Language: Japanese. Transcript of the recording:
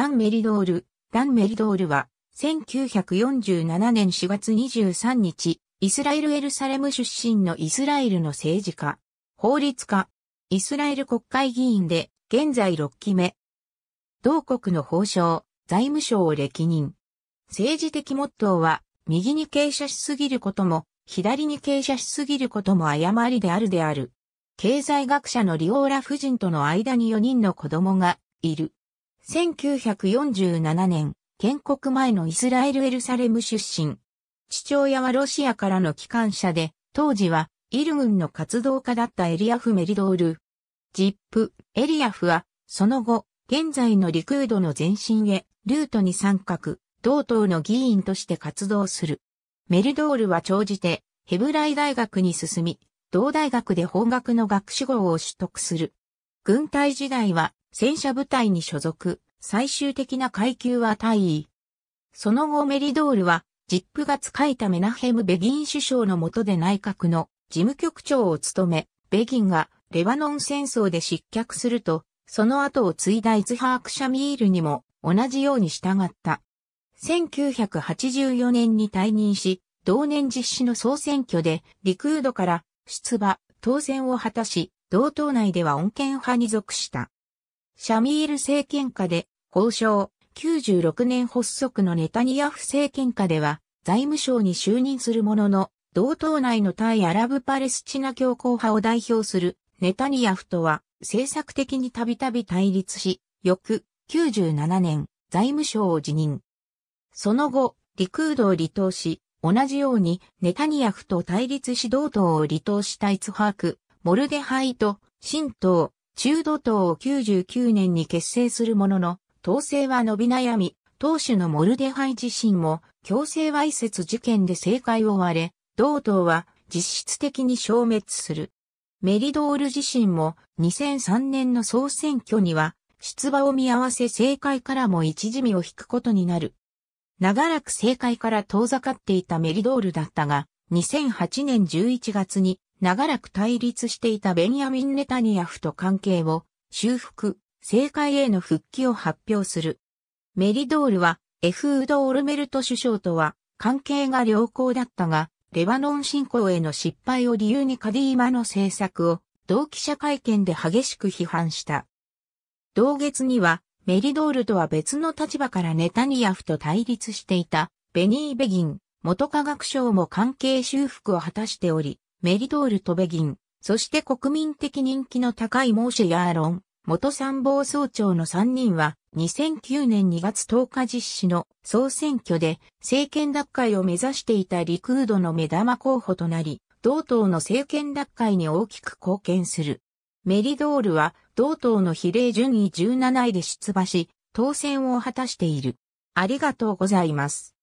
ダン・メリドール。ダン・メリドールは、1947年4月23日、イスラエル・エルサレム出身のイスラエルの政治家、法律家、イスラエル国会議員で、現在6期目。同国の法相、財務省を歴任。政治的モットーは、右に傾斜しすぎることも、左に傾斜しすぎることも誤りであるである。経済学者のリオーラ夫人との間に4人の子供がいる。1947年、建国前のイスラエル・エルサレム出身。父親はロシアからの帰還者で、当時はイル軍の活動家だったエリアフ・メリドール。ジップ、エリアフは、その後、現在のリクードの前身へ、ルートに参画、同党の議員として活動する。メリドールは長じて、ヘブライ大学に進み、同大学で法学の学士号を取得する。軍隊時代は、戦車部隊に所属、最終的な階級は大尉。その後メリドールは、ジップが使えたメナヘム・ベギン首相の下で内閣の事務局長を務め、ベギンがレバノン戦争で失脚すると、その後を継いだイズハーク・シャミールにも同じように従った。1984年に退任し、同年実施の総選挙でリクードから出馬、当選を果たし、同党内では穏健派に属した。シャミール政権下で、法相、96年発足のネタニヤフ政権下では、財務省に就任するものの、同党内の対アラブパレスチナ強硬派を代表するネタニヤフとは、政策的にたびたび対立し、翌97年、財務省を辞任。その後、リクードを離党し、同じようにネタニヤフと対立し同党を離党したイツハーク、モルデハイと、新党、中土党を99年に結成するものの、統制は伸び悩み、当主のモルデハイ自身も強制わいせつ事件で政界を追われ、同党は実質的に消滅する。メリドール自身も2003年の総選挙には出馬を見合わせ政界からも一時身を引くことになる。長らく政界から遠ざかっていたメリドールだったが、2008年11月に長らく対立していたベンヤミン・ネタニヤフと関係を修復、政界への復帰を発表する。メリドールは、エフード・オルメルト首相とは関係が良好だったが、レバノン侵攻への失敗を理由にカディーマの政策を同記者会見で激しく批判した。同月には、メリドールとは別の立場からネタニヤフと対立していた、ベニー・ベギン、元科学省も関係修復を果たしており、メリドール・トベギン、そして国民的人気の高いモーシェ・ヤーロン、元参謀総長の3人は、2009年2月10日実施の総選挙で政権奪回を目指していたリクードの目玉候補となり、同党の政権奪回に大きく貢献する。メリドールは同党の比例順位17位で出馬し、当選を果たしている。ありがとうございます。